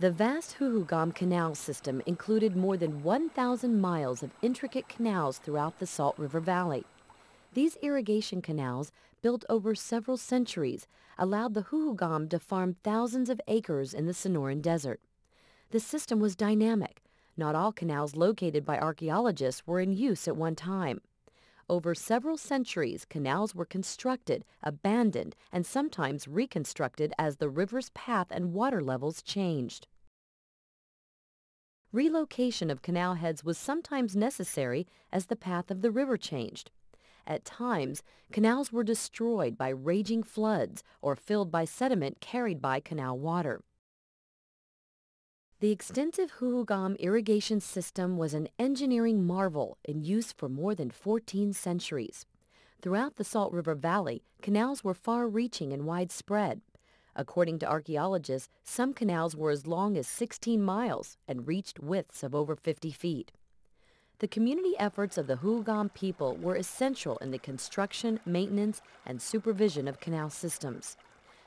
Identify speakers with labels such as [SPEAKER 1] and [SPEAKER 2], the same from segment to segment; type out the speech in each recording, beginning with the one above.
[SPEAKER 1] The vast Huhugam Canal system included more than 1,000 miles of intricate canals throughout the Salt River Valley. These irrigation canals, built over several centuries, allowed the Huhugam to farm thousands of acres in the Sonoran Desert. The system was dynamic. Not all canals located by archaeologists were in use at one time. Over several centuries, canals were constructed, abandoned, and sometimes reconstructed as the river's path and water levels changed. Relocation of canal heads was sometimes necessary as the path of the river changed. At times, canals were destroyed by raging floods or filled by sediment carried by canal water. The extensive Huhugam irrigation system was an engineering marvel in use for more than 14 centuries. Throughout the Salt River Valley, canals were far-reaching and widespread. According to archaeologists, some canals were as long as 16 miles and reached widths of over 50 feet. The community efforts of the Huugam people were essential in the construction, maintenance, and supervision of canal systems.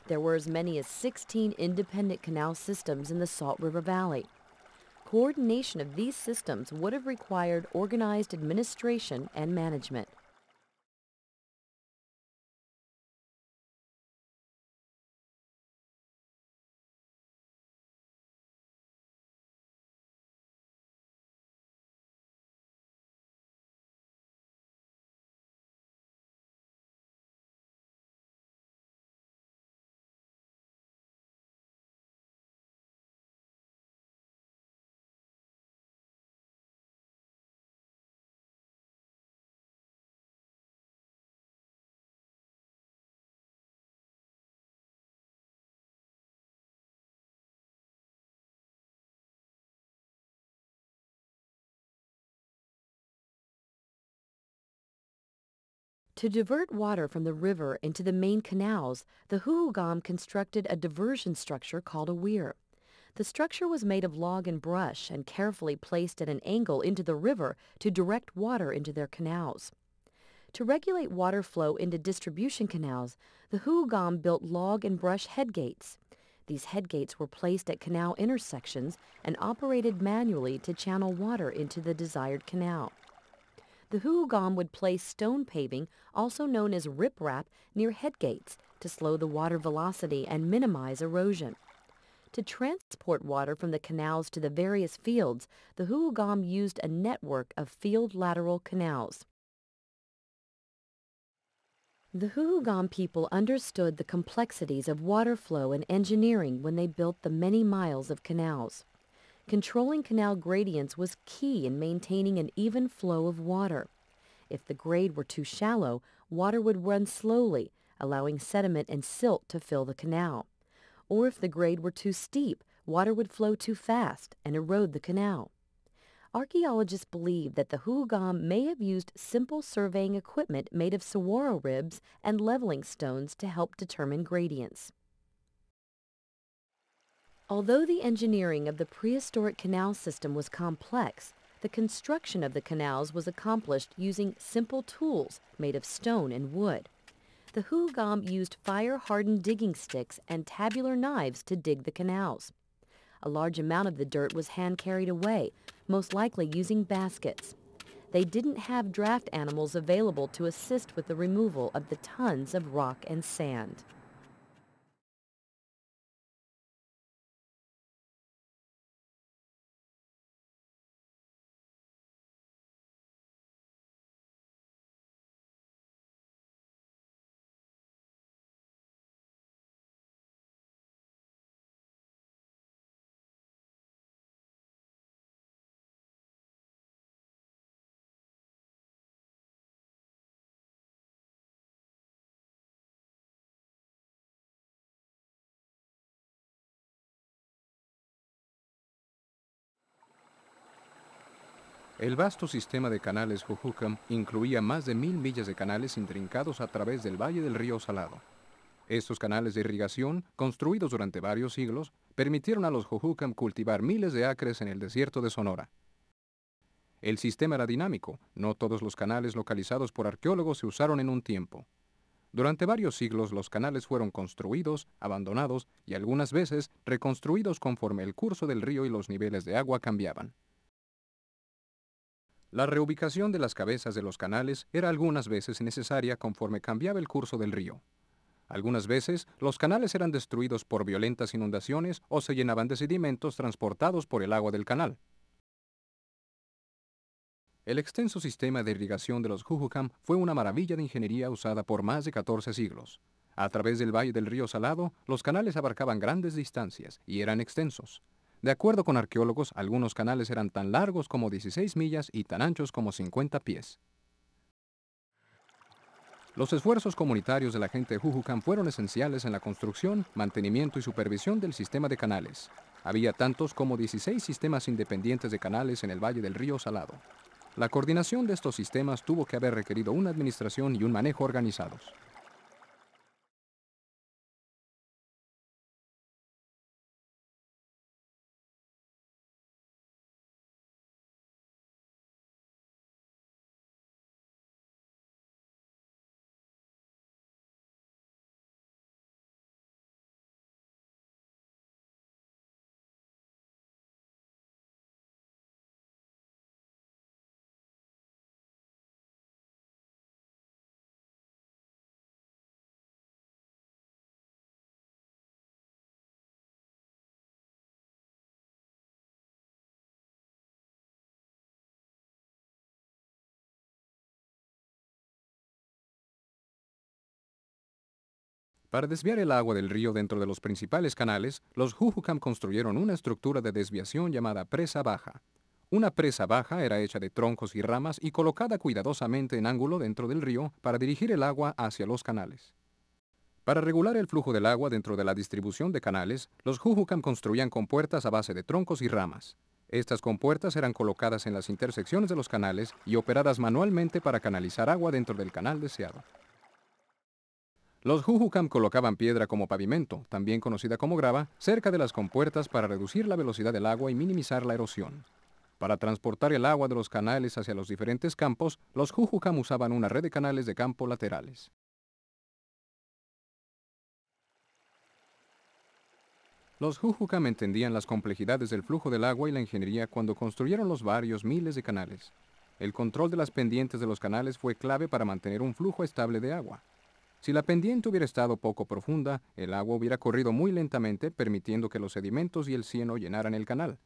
[SPEAKER 1] There were as many as 16 independent canal systems in the Salt River Valley. Coordination of these systems would have required organized administration and management. To divert water from the river into the main canals, the Huhugam constructed a diversion structure called a weir. The structure was made of log and brush and carefully placed at an angle into the river to direct water into their canals. To regulate water flow into distribution canals, the Huugam built log and brush headgates. These headgates were placed at canal intersections and operated manually to channel water into the desired canal the Huhugam would place stone paving, also known as riprap, near headgates to slow the water velocity and minimize erosion. To transport water from the canals to the various fields, the Huugam used a network of field lateral canals. The Huugam people understood the complexities of water flow and engineering when they built the many miles of canals controlling canal gradients was key in maintaining an even flow of water. If the grade were too shallow, water would run slowly, allowing sediment and silt to fill the canal. Or if the grade were too steep, water would flow too fast and erode the canal. Archaeologists believe that the Hugam may have used simple surveying equipment made of saguaro ribs and leveling stones to help determine gradients. Although the engineering of the prehistoric canal system was complex, the construction of the canals was accomplished using simple tools made of stone and wood. The Hugam used fire-hardened digging sticks and tabular knives to dig the canals. A large amount of the dirt was hand-carried away, most likely using baskets. They didn't have draft animals available to assist with the removal of the tons of rock and sand.
[SPEAKER 2] El vasto sistema de canales Jujucam incluía más de mil millas de canales intrincados a través del valle del río Salado. Estos canales de irrigación, construidos durante varios siglos, permitieron a los Jujucam cultivar miles de acres en el desierto de Sonora. El sistema era dinámico, no todos los canales localizados por arqueólogos se usaron en un tiempo. Durante varios siglos los canales fueron construidos, abandonados y algunas veces reconstruidos conforme el curso del río y los niveles de agua cambiaban. La reubicación de las cabezas de los canales era algunas veces necesaria conforme cambiaba el curso del río. Algunas veces los canales eran destruidos por violentas inundaciones o se llenaban de sedimentos transportados por el agua del canal. El extenso sistema de irrigación de los Jujucam fue una maravilla de ingeniería usada por más de 14 siglos. A través del valle del río Salado, los canales abarcaban grandes distancias y eran extensos. De acuerdo con arqueólogos, algunos canales eran tan largos como 16 millas y tan anchos como 50 pies. Los esfuerzos comunitarios de la gente de Jujucán fueron esenciales en la construcción, mantenimiento y supervisión del sistema de canales. Había tantos como 16 sistemas independientes de canales en el Valle del Río Salado. La coordinación de estos sistemas tuvo que haber requerido una administración y un manejo organizados. Para desviar el agua del río dentro de los principales canales, los Jujucam construyeron una estructura de desviación llamada presa baja. Una presa baja era hecha de troncos y ramas y colocada cuidadosamente en ángulo dentro del río para dirigir el agua hacia los canales. Para regular el flujo del agua dentro de la distribución de canales, los Jujucam construían compuertas a base de troncos y ramas. Estas compuertas eran colocadas en las intersecciones de los canales y operadas manualmente para canalizar agua dentro del canal deseado. Los Jujucam colocaban piedra como pavimento, también conocida como grava, cerca de las compuertas para reducir la velocidad del agua y minimizar la erosión. Para transportar el agua de los canales hacia los diferentes campos, los Jujucam usaban una red de canales de campo laterales. Los Jujucam entendían las complejidades del flujo del agua y la ingeniería cuando construyeron los varios miles de canales. El control de las pendientes de los canales fue clave para mantener un flujo estable de agua. Si la pendiente hubiera estado poco profunda, el agua hubiera corrido muy lentamente permitiendo que los sedimentos y el cieno llenaran el canal.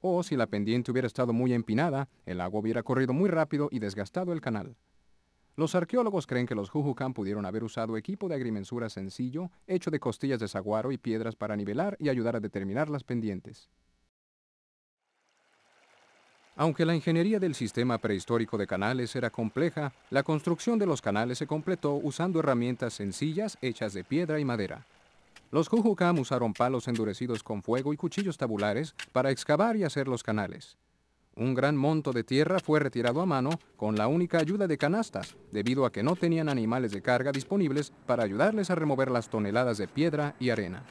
[SPEAKER 2] O si la pendiente hubiera estado muy empinada, el agua hubiera corrido muy rápido y desgastado el canal. Los arqueólogos creen que los Jujucán pudieron haber usado equipo de agrimensura sencillo, hecho de costillas de saguaro y piedras para nivelar y ayudar a determinar las pendientes. Aunque la ingeniería del sistema prehistórico de canales era compleja, la construcción de los canales se completó usando herramientas sencillas hechas de piedra y madera. Los Jujucam usaron palos endurecidos con fuego y cuchillos tabulares para excavar y hacer los canales. Un gran monto de tierra fue retirado a mano con la única ayuda de canastas, debido a que no tenían animales de carga disponibles para ayudarles a remover las toneladas de piedra y arena.